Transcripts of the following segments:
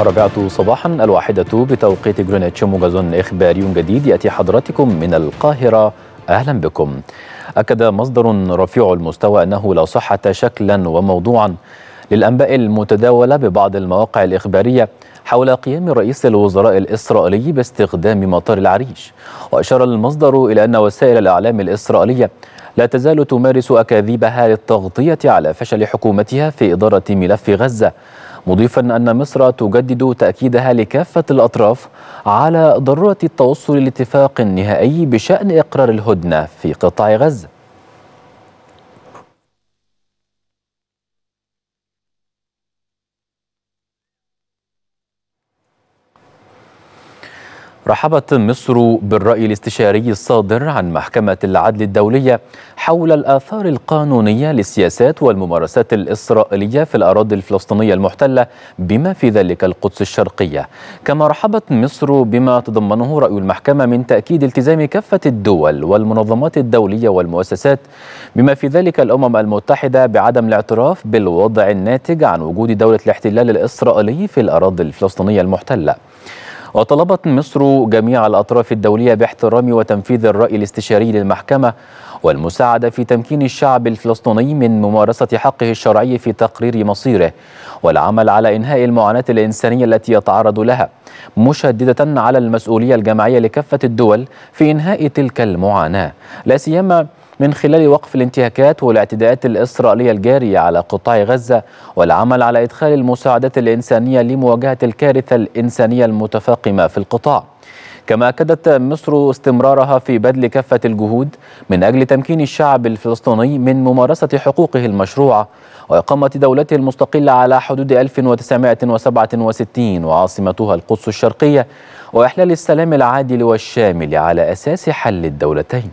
الرابعة صباحا الواحدة بتوقيت جرينتش موجز إخباري جديد يأتي حضراتكم من القاهرة أهلا بكم أكد مصدر رفيع المستوى أنه لا صحة شكلا وموضوعا للأنباء المتداولة ببعض المواقع الإخبارية حول قيام رئيس الوزراء الإسرائيلي باستخدام مطار العريش وأشار المصدر إلى أن وسائل الإعلام الإسرائيلية لا تزال تمارس أكاذيبها للتغطية على فشل حكومتها في إدارة ملف غزة مضيفا أن مصر تجدد تأكيدها لكافة الأطراف على ضرورة التوصل لاتفاق نهائي بشأن إقرار الهدنة في قطاع غزة رحبت مصر بالرأي الاستشاري الصادر عن محكمة العدل الدولية حول الآثار القانونية للسياسات والممارسات الإسرائيلية في الأراضي الفلسطينية المحتلة بما في ذلك القدس الشرقية كما رحبت مصر بما تضمنه رأي المحكمة من تأكيد التزام كافة الدول والمنظمات الدولية والمؤسسات بما في ذلك الأمم المتحدة بعدم الاعتراف بالوضع الناتج عن وجود دولة الاحتلال الإسرائيلي في الأراضي الفلسطينية المحتلة وطلبت مصر جميع الأطراف الدولية باحترام وتنفيذ الرأي الاستشاري للمحكمة والمساعدة في تمكين الشعب الفلسطيني من ممارسة حقه الشرعي في تقرير مصيره والعمل على إنهاء المعاناة الإنسانية التي يتعرض لها مشددة على المسؤولية الجماعية لكافة الدول في إنهاء تلك المعاناة لا سيما من خلال وقف الانتهاكات والاعتداءات الإسرائيلية الجارية على قطاع غزة والعمل على إدخال المساعدات الإنسانية لمواجهة الكارثة الإنسانية المتفاقمة في القطاع كما أكدت مصر استمرارها في بذل كافة الجهود من أجل تمكين الشعب الفلسطيني من ممارسة حقوقه المشروعة وإقامة دولته المستقلة على حدود 1967 وعاصمتها القدس الشرقية وإحلال السلام العادل والشامل على أساس حل الدولتين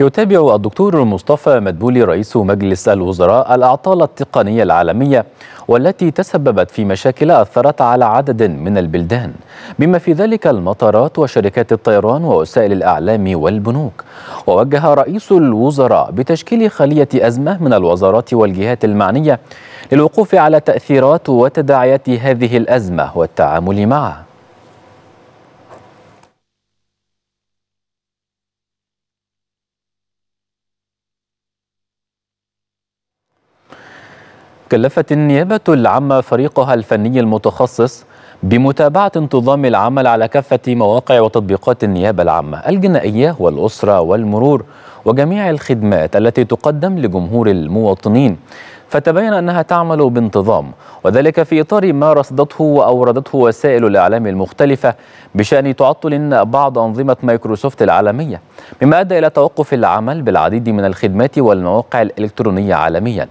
يتابع الدكتور مصطفى مدبولي رئيس مجلس الوزراء الأعطال التقنية العالمية والتي تسببت في مشاكل أثرت على عدد من البلدان بما في ذلك المطارات وشركات الطيران ووسائل الأعلام والبنوك ووجه رئيس الوزراء بتشكيل خلية أزمة من الوزارات والجهات المعنية للوقوف على تأثيرات وتداعيات هذه الأزمة والتعامل معها كلفت النيابة العامة فريقها الفني المتخصص بمتابعة انتظام العمل على كافة مواقع وتطبيقات النيابة العامة الجنائية والأسرة والمرور وجميع الخدمات التي تقدم لجمهور المواطنين فتبين أنها تعمل بانتظام وذلك في إطار ما رصدته وأوردته وسائل الإعلام المختلفة بشأن تعطل بعض أنظمة مايكروسوفت العالمية مما أدى إلى توقف العمل بالعديد من الخدمات والمواقع الإلكترونية عالميا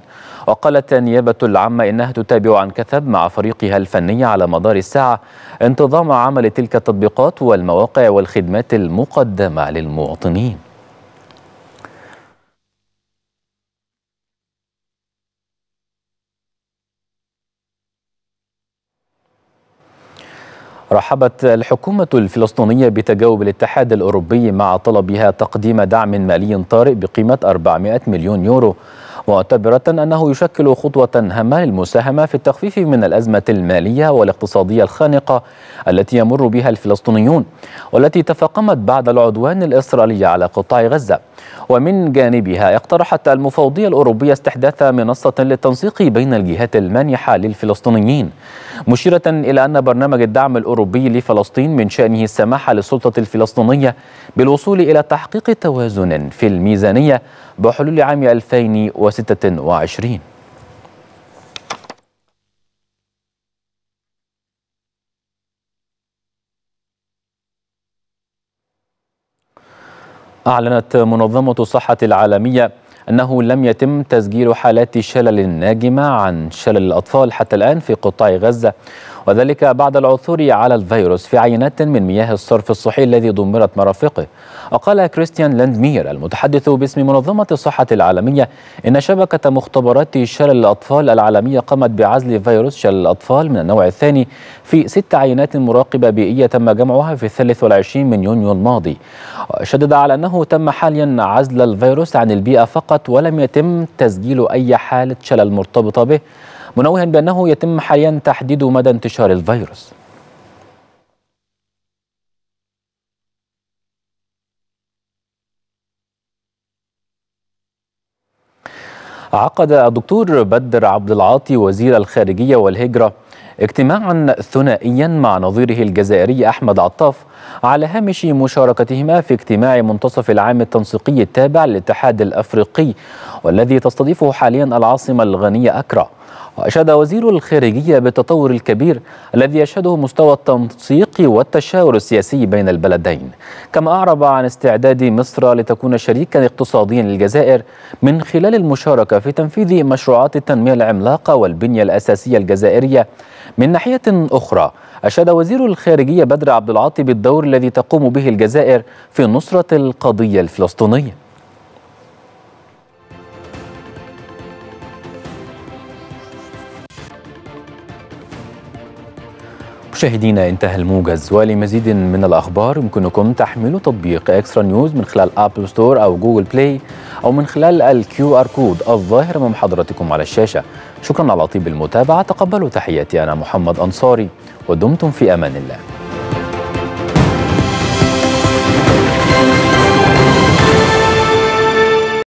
وقالت النيابة العامة إنها تتابع عن كثب مع فريقها الفني على مدار الساعة انتظام عمل تلك التطبيقات والمواقع والخدمات المقدمة للمواطنين رحبت الحكومة الفلسطينية بتجاوب الاتحاد الأوروبي مع طلبها تقديم دعم مالي طارئ بقيمة 400 مليون يورو معتبرة أنه يشكل خطوة هامة للمساهمة في التخفيف من الأزمة المالية والاقتصادية الخانقة التي يمر بها الفلسطينيون والتي تفاقمت بعد العدوان الإسرائيلي على قطاع غزة ومن جانبها اقترحت المفوضية الأوروبية استحداث منصة للتنسيق بين الجهات المانحة للفلسطينيين مشيرة إلى أن برنامج الدعم الأوروبي لفلسطين من شأنه السماح للسلطة الفلسطينية بالوصول إلى تحقيق توازن في الميزانية بحلول عام 2000 1926 أعلنت منظمة الصحة العالمية أنه لم يتم تسجيل حالات شلل ناجمة عن شلل الأطفال حتى الآن في قطاع غزة وذلك بعد العثور على الفيروس في عينات من مياه الصرف الصحي الذي دمرت مرافقه وقال كريستيان لاندمير المتحدث باسم منظمة الصحة العالمية إن شبكة مختبرات شلل الأطفال العالمية قامت بعزل فيروس شلل الأطفال من النوع الثاني في ست عينات مراقبة بيئية تم جمعها في 23 من يونيو الماضي شدد على أنه تم حاليا عزل الفيروس عن البيئة فقط ولم يتم تسجيل أي حالة شلل مرتبطة به منوها بأنه يتم حاليا تحديد مدى انتشار الفيروس عقد الدكتور بدر عبد العاطي وزير الخارجية والهجرة اجتماعا ثنائيا مع نظيره الجزائري أحمد عطاف على هامش مشاركتهما في اجتماع منتصف العام التنسيقي التابع للاتحاد الأفريقي والذي تستضيفه حاليا العاصمة الغنية أكرا وأشاد وزير الخارجية بالتطور الكبير الذي يشهده مستوى التنسيق والتشاور السياسي بين البلدين كما أعرب عن استعداد مصر لتكون شريكا اقتصاديا للجزائر من خلال المشاركة في تنفيذ مشروعات التنمية العملاقة والبنية الأساسية الجزائرية من ناحية أخرى أشاد وزير الخارجية بدر عبد العاطي بالدور الذي تقوم به الجزائر في نصرة القضية الفلسطينية مشاهدينا انتهى الموجز ولمزيد من الاخبار يمكنكم تحميل تطبيق اكسترا نيوز من خلال ابل ستور او جوجل بلاي او من خلال الكيو ار كود الظاهر امام حضرتكم على الشاشه شكرا على طيب المتابعه تقبلوا تحياتي انا محمد انصاري ودمتم في امان الله